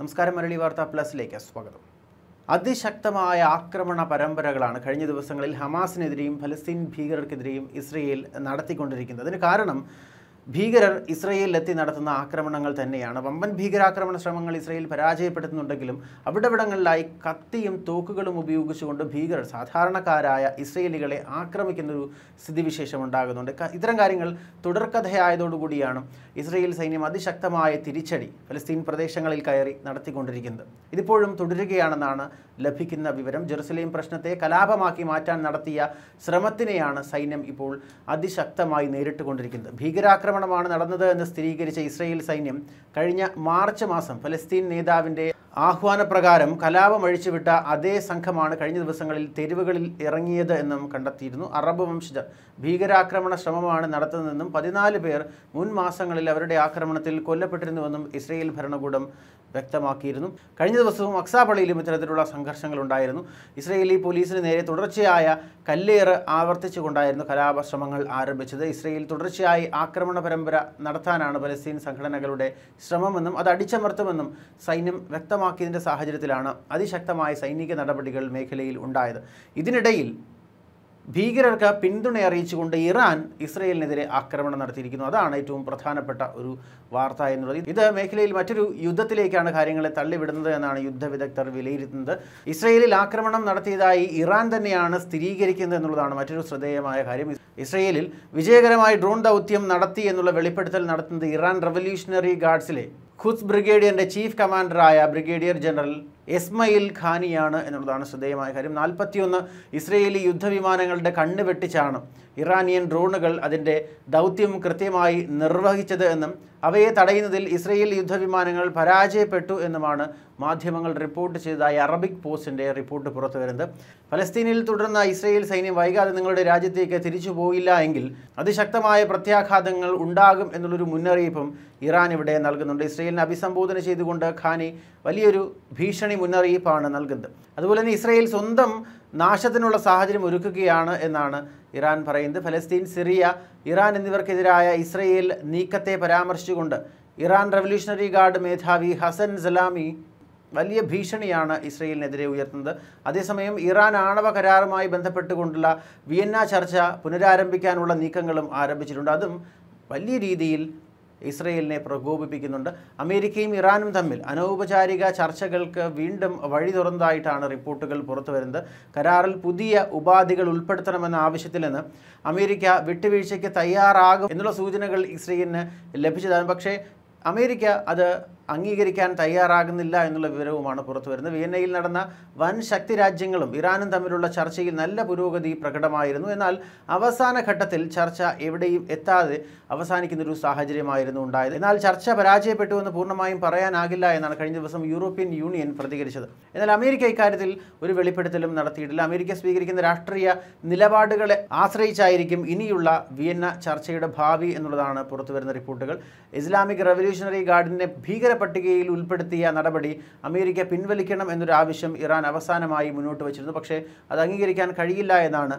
നമസ്കാരം മരളി വാർത്ത പ്ലസിലേക്ക് സ്വാഗതം അതിശക്തമായ ആക്രമണ പരമ്പരകളാണ് കഴിഞ്ഞ ദിവസങ്ങളിൽ ഹമാസിനെതിരെയും ഫലസ്തീൻ ഭീകരർക്കെതിരെയും ഇസ്രയേൽ നടത്തിക്കൊണ്ടിരിക്കുന്നത് അതിന് കാരണം ഭീകരർ ഇസ്രയേലിലെത്തി നടത്തുന്ന ആക്രമണങ്ങൾ തന്നെയാണ് വമ്പൻ ഭീകരാക്രമണ ശ്രമങ്ങൾ ഇസ്രയേൽ പരാജയപ്പെടുത്തുന്നുണ്ടെങ്കിലും അവിടെവിടങ്ങളിലായി കത്തിയും തോക്കുകളും ഉപയോഗിച്ചുകൊണ്ട് ഭീകരർ സാധാരണക്കാരായ ഇസ്രയേലികളെ ആക്രമിക്കുന്നൊരു സ്ഥിതിവിശേഷം ഉണ്ടാകുന്നുണ്ട് ഇത്തരം കാര്യങ്ങൾ തുടർക്കഥയായതോടുകൂടിയാണ് ഇസ്രയേൽ സൈന്യം അതിശക്തമായ തിരിച്ചടി ഫലസ്തീൻ പ്രദേശങ്ങളിൽ കയറി നടത്തിക്കൊണ്ടിരിക്കുന്നത് ഇതിപ്പോഴും തുടരുകയാണെന്നാണ് ലഭിക്കുന്ന വിവരം ജെറുസലേം പ്രശ്നത്തെ കലാപമാക്കി മാറ്റാൻ നടത്തിയ ശ്രമത്തിനെയാണ് സൈന്യം ഇപ്പോൾ അതിശക്തമായി നേരിട്ടുകൊണ്ടിരിക്കുന്നത് ഭീകരാക്രമണം ആക്രമണമാണ് നടന്നത് എന്ന് സ്ഥിരീകരിച്ച ഇസ്രയേൽ സൈന്യം കഴിഞ്ഞ മാർച്ച് മാസം ഫലസ്തീൻ നേതാവിൻ്റെ ആഹ്വാനപ്രകാരം കലാപം അഴിച്ചുവിട്ട അതേ സംഘമാണ് കഴിഞ്ഞ ദിവസങ്ങളിൽ തെരുവുകളിൽ ഇറങ്ങിയത് എന്നും കണ്ടെത്തിയിരുന്നു അറബ് വംശജർ ഭീകരാക്രമണ ശ്രമമാണ് നടത്തുന്നതെന്നും പതിനാല് പേർ മുൻ മാസങ്ങളിൽ അവരുടെ ആക്രമണത്തിൽ കൊല്ലപ്പെട്ടിരുന്നുവെന്നും ഇസ്രയേൽ ഭരണകൂടം വ്യക്തമാക്കിയിരുന്നു കഴിഞ്ഞ ദിവസവും അക്സാപള്ളിയിലും ഇത്തരത്തിലുള്ള ഉണ്ടായിരുന്നു ഇസ്രയേലി പോലീസിന് നേരെ തുടർച്ചയായ കല്ലേറ് ആവർത്തിച്ചുകൊണ്ടായിരുന്നു കലാപശ്രമങ്ങൾ ആരംഭിച്ചത് ഇസ്രയേൽ തുടർച്ചയായി ആക്രമണ പരമ്പര നടത്താനാണ് പലസ്തീൻ സംഘടനകളുടെ ശ്രമമെന്നും അത് അടിച്ചമർത്തുമെന്നും സൈന്യം വ്യക്തമാക്കിയതിൻ്റെ സാഹചര്യത്തിലാണ് അതിശക്തമായ സൈനിക നടപടികൾ മേഖലയിൽ ഉണ്ടായത് ഇതിനിടയിൽ ഭീകരർക്ക് പിന്തുണ അറിയിച്ചുകൊണ്ട് ഇറാൻ ഇസ്രയേലിനെതിരെ ആക്രമണം നടത്തിയിരിക്കുന്നു അതാണ് ഏറ്റവും പ്രധാനപ്പെട്ട ഒരു വാർത്ത എന്നുള്ളത് ഇത് മേഖലയിൽ മറ്റൊരു യുദ്ധത്തിലേക്കാണ് കാര്യങ്ങളെ തള്ളിവിടുന്നത് എന്നാണ് യുദ്ധ വിലയിരുത്തുന്നത് ഇസ്രയേലിൽ ആക്രമണം നടത്തിയതായി ഇറാൻ തന്നെയാണ് സ്ഥിരീകരിക്കുന്നത് എന്നുള്ളതാണ് മറ്റൊരു ശ്രദ്ധേയമായ കാര്യം ഇസ്രയേലിൽ വിജയകരമായി ഡ്രോൺ ദൗത്യം നടത്തി എന്നുള്ള വെളിപ്പെടുത്തൽ നടത്തുന്നത് ഇറാൻ റവല്യൂഷണറി ഗാർഡ്സിലെ ഖുസ് ബ്രിഗേഡിയറിന്റെ ചീഫ് കമാൻഡറായ ബ്രിഗേഡിയർ ജനറൽ എസ്മയിൽ ഖാനിയാണ് എന്നുള്ളതാണ് ശ്രദ്ധേയമായ കാര്യം നാൽപ്പത്തിയൊന്ന് ഇസ്രയേലി യുദ്ധവിമാനങ്ങളുടെ കണ്ണ് വെട്ടിച്ചാണ് ഇറാനിയൻ ഡ്രോണുകൾ അതിൻ്റെ ദൗത്യം കൃത്യമായി നിർവഹിച്ചത് എന്നും അവയെ തടയുന്നതിൽ ഇസ്രയേൽ യുദ്ധവിമാനങ്ങൾ പരാജയപ്പെട്ടു എന്നുമാണ് മാധ്യമങ്ങൾ റിപ്പോർട്ട് ചെയ്തതായി അറബിക് പോസ്റ്റിൻ്റെ റിപ്പോർട്ട് പുറത്തു വരുന്നത് ഫലസ്തീനിൽ തുടർന്ന ഇസ്രയേൽ സൈന്യം വൈകാതെ നിങ്ങളുടെ രാജ്യത്തേക്ക് തിരിച്ചു പോയില്ല എങ്കിൽ അതിശക്തമായ പ്രത്യാഘാതങ്ങൾ ഉണ്ടാകും എന്നുള്ളൊരു മുന്നറിയിപ്പും ഇറാൻ ഇവിടെ നൽകുന്നുണ്ട് ഇസ്രയേലിനെ അഭിസംബോധന ചെയ്തുകൊണ്ട് ഖാനി വലിയൊരു ഭീഷണി മുന്നറിയിപ്പാണ് നൽകുന്നത് അതുപോലെ തന്നെ ഇസ്രയേൽ സ്വന്തം നാശത്തിനുള്ള സാഹചര്യം ഒരുക്കുകയാണ് എന്നാണ് ഇറാൻ പറയുന്നത് ഫലസ്തീൻ സിറിയ ഇറാൻ എന്നിവർക്കെതിരായ ഇസ്രയേൽ നീക്കത്തെ പരാമർശിച്ചുകൊണ്ട് ഇറാൻ റവല്യൂഷണറി ഗാർഡ് മേധാവി ഹസൻ സലാമി വലിയ ഭീഷണിയാണ് ഇസ്രയേലിനെതിരെ ഉയർത്തുന്നത് അതേസമയം ഇറാൻ ആണവ കരാറുമായി ബന്ധപ്പെട്ടുകൊണ്ടുള്ള വിയന്ന ചർച്ച പുനരാരംഭിക്കാനുള്ള നീക്കങ്ങളും ആരംഭിച്ചിട്ടുണ്ട് അതും വലിയ രീതിയിൽ ഇസ്രയേലിനെ പ്രകോപിപ്പിക്കുന്നുണ്ട് അമേരിക്കയും ഇറാനും തമ്മിൽ അനൗപചാരിക ചർച്ചകൾക്ക് വീണ്ടും വഴി തുറന്നതായിട്ടാണ് റിപ്പോർട്ടുകൾ പുറത്തു വരുന്നത് കരാറിൽ പുതിയ ഉപാധികൾ ഉൾപ്പെടുത്തണമെന്ന ആവശ്യത്തിൽ നിന്ന് അമേരിക്ക വിട്ടുവീഴ്ചയ്ക്ക് തയ്യാറാകും എന്നുള്ള സൂചനകൾ ഇസ്രയേലിന് ലഭിച്ചതാണ് പക്ഷേ അമേരിക്ക അത് അംഗീകരിക്കാൻ തയ്യാറാകുന്നില്ല എന്നുള്ള വിവരവുമാണ് പുറത്തു വരുന്നത് വിയന്നയിൽ നടന്ന വൻ ശക്തി രാജ്യങ്ങളും ഇറാനും തമ്മിലുള്ള ചർച്ചയിൽ നല്ല പുരോഗതി പ്രകടമായിരുന്നു എന്നാൽ അവസാന ഘട്ടത്തിൽ ചർച്ച എവിടെയും എത്താതെ അവസാനിക്കുന്നൊരു സാഹചര്യമായിരുന്നു ഉണ്ടായത് എന്നാൽ ചർച്ച പരാജയപ്പെട്ടു എന്ന് പൂർണ്ണമായും പറയാനാകില്ല എന്നാണ് കഴിഞ്ഞ ദിവസം യൂറോപ്യൻ യൂണിയൻ പ്രതികരിച്ചത് എന്നാൽ അമേരിക്ക ഇക്കാര്യത്തിൽ ഒരു വെളിപ്പെടുത്തലും നടത്തിയിട്ടില്ല അമേരിക്ക സ്വീകരിക്കുന്ന രാഷ്ട്രീയ നിലപാടുകളെ ആശ്രയിച്ചായിരിക്കും ഇനിയുള്ള വിയന്ന ചർച്ചയുടെ ഭാവി എന്നുള്ളതാണ് പുറത്തുവരുന്ന റിപ്പോർട്ടുകൾ ഇസ്ലാമിക് റവല്യൂഷണറി ഗാർഡിൻ്റെ ഭീകര പട്ടികയിൽ ഉൾപ്പെടുത്തിയ നടപടി അമേരിക്ക പിൻവലിക്കണം എന്നൊരു ആവശ്യം ഇറാൻ അവസാനമായി മുന്നോട്ട് വച്ചിരുന്നു പക്ഷേ അത് അംഗീകരിക്കാൻ കഴിയില്ല എന്നാണ്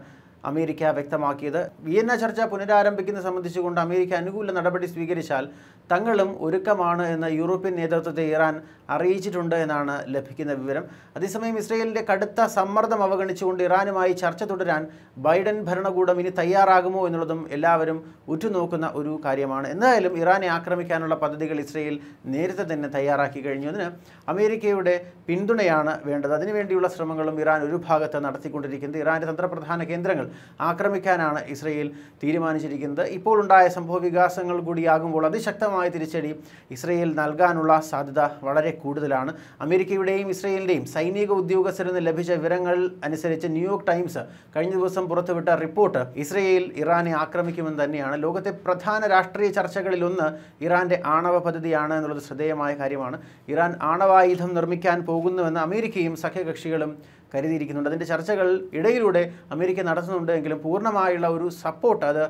അമേരിക്ക വ്യക്തമാക്കിയത് വിയന്ന ചർച്ച പുനരാരംഭിക്കുന്നത് സംബന്ധിച്ചുകൊണ്ട് അമേരിക്ക അനുകൂല നടപടി സ്വീകരിച്ചാൽ തങ്ങളും ഒരുക്കമാണ് എന്ന് യൂറോപ്യൻ നേതൃത്വത്തെ ഇറാൻ അറിയിച്ചിട്ടുണ്ട് എന്നാണ് ലഭിക്കുന്ന വിവരം അതേസമയം ഇസ്രയേലിൻ്റെ കടുത്ത സമ്മർദ്ദം അവഗണിച്ചുകൊണ്ട് ഇറാനുമായി ചർച്ച തുടരാൻ ബൈഡൻ ഭരണകൂടം ഇനി തയ്യാറാകുമോ എന്നുള്ളതും എല്ലാവരും ഉറ്റുനോക്കുന്ന ഒരു കാര്യമാണ് എന്തായാലും ഇറാനെ ആക്രമിക്കാനുള്ള പദ്ധതികൾ ഇസ്രയേൽ നേരത്തെ തന്നെ തയ്യാറാക്കി കഴിഞ്ഞു അതിന് അമേരിക്കയുടെ പിന്തുണയാണ് വേണ്ടത് അതിനുവേണ്ടിയുള്ള ശ്രമങ്ങളും ഇറാൻ ഒരു ഭാഗത്ത് നടത്തിക്കൊണ്ടിരിക്കുന്നത് ഇറാൻ്റെ തന്ത്രപ്രധാന കേന്ദ്രങ്ങൾ ആക്രമിക്കാനാണ് ഇസ്രയേൽ തീരുമാനിച്ചിരിക്കുന്നത് ഇപ്പോൾ ഉണ്ടായ സംഭവ വികാസങ്ങൾ കൂടിയാകുമ്പോൾ അതിശക്തമായ തിരിച്ചടി ഇസ്രയേൽ നൽകാനുള്ള സാധ്യത വളരെ കൂടുതലാണ് അമേരിക്കയുടെയും ഇസ്രയേലിൻ്റെയും സൈനിക ഉദ്യോഗസ്ഥരിൽ നിന്ന് ലഭിച്ച വിവരങ്ങൾ അനുസരിച്ച് ന്യൂയോർക്ക് ടൈംസ് കഴിഞ്ഞ ദിവസം പുറത്തുവിട്ട റിപ്പോർട്ട് ഇസ്രയേൽ ഇറാനെ ആക്രമിക്കുമെന്ന് തന്നെയാണ് ലോകത്തെ പ്രധാന രാഷ്ട്രീയ ചർച്ചകളിലൊന്ന് ഇറാൻ്റെ ആണവ പദ്ധതിയാണ് എന്നുള്ളത് ശ്രദ്ധേയമായ കാര്യമാണ് ഇറാൻ ആണവായുധം നിർമ്മിക്കാൻ പോകുന്നുവെന്ന് അമേരിക്കയും സഖ്യകക്ഷികളും കരുതിയിരിക്കുന്നുണ്ട് അതിൻ്റെ ചർച്ചകൾ ഇടയിലൂടെ അമേരിക്ക നടത്തുന്നുണ്ട് എങ്കിലും പൂർണ്ണമായുള്ള ഒരു സപ്പോർട്ട് അത്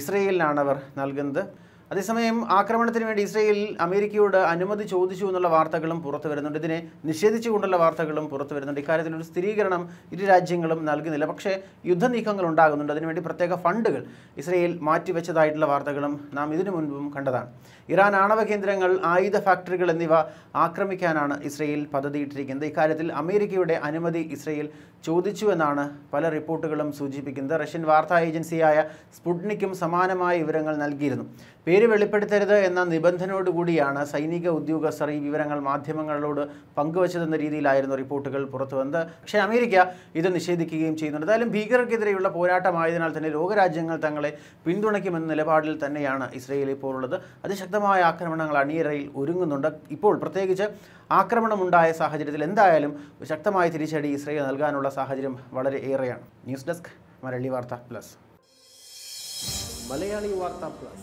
ഇസ്രയേലിനാണ് അവർ നൽകുന്നത് അതേസമയം ആക്രമണത്തിന് വേണ്ടി ഇസ്രയേൽ അമേരിക്കയോട് അനുമതി ചോദിച്ചു എന്നുള്ള വാർത്തകളും പുറത്തു വരുന്നുണ്ട് ഇതിനെ നിഷേധിച്ചുകൊണ്ടുള്ള വാർത്തകളും പുറത്തു വരുന്നുണ്ട് ഇക്കാര്യത്തിൽ ഒരു സ്ഥിരീകരണം ഇരു രാജ്യങ്ങളും നൽകുന്നില്ല പക്ഷേ യുദ്ധനീക്കങ്ങൾ ഉണ്ടാകുന്നുണ്ട് അതിനുവേണ്ടി പ്രത്യേക ഫണ്ടുകൾ ഇസ്രയേൽ മാറ്റിവെച്ചതായിട്ടുള്ള വാർത്തകളും നാം ഇതിനു മുൻപും കണ്ടതാണ് ഇറാൻ ആണവ കേന്ദ്രങ്ങൾ ആയുധ ഫാക്ടറികൾ എന്നിവ ആക്രമിക്കാനാണ് ഇസ്രയേൽ പദ്ധതിയിട്ടിരിക്കുന്നത് ഇക്കാര്യത്തിൽ അമേരിക്കയുടെ അനുമതി ഇസ്രയേൽ ചോദിച്ചു എന്നാണ് പല റിപ്പോർട്ടുകളും സൂചിപ്പിക്കുന്നത് റഷ്യൻ വാർത്താ ഏജൻസിയായ സ്പുട്നിക്കും സമാനമായ വിവരങ്ങൾ നൽകിയിരുന്നു പേര് വെളിപ്പെടുത്തരുത് എന്ന നിബന്ധനയോടുകൂടിയാണ് സൈനിക ഉദ്യോഗസ്ഥർ ഈ വിവരങ്ങൾ മാധ്യമങ്ങളോട് പങ്കുവച്ചതെന്ന രീതിയിലായിരുന്നു റിപ്പോർട്ടുകൾ പുറത്തു വന്നത് പക്ഷേ അമേരിക്ക ഇത് നിഷേധിക്കുകയും ചെയ്യുന്നുണ്ട് എന്തായാലും ഭീകരർക്കെതിരെയുള്ള പോരാട്ടമായതിനാൽ തന്നെ ലോകരാജ്യങ്ങൾ തങ്ങളെ പിന്തുണയ്ക്കുമെന്ന നിലപാടിൽ തന്നെയാണ് ഇസ്രയേൽ ഇപ്പോൾ ഉള്ളത് അതിശക്തമായ ആക്രമണങ്ങൾ അണിയറയിൽ ഒരുങ്ങുന്നുണ്ട് ഇപ്പോൾ പ്രത്യേകിച്ച് ആക്രമണമുണ്ടായ സാഹചര്യത്തിൽ എന്തായാലും ശക്തമായ തിരിച്ചടി ഇസ്രയേൽ നൽകാനുള്ള സാഹചര്യം വളരെ ഏറെയാണ് ന്യൂസ് ഡെസ്ക് മലയാളി വാർത്ത പ്ലസ് മലയാളി വാർത്ത പ്ലസ്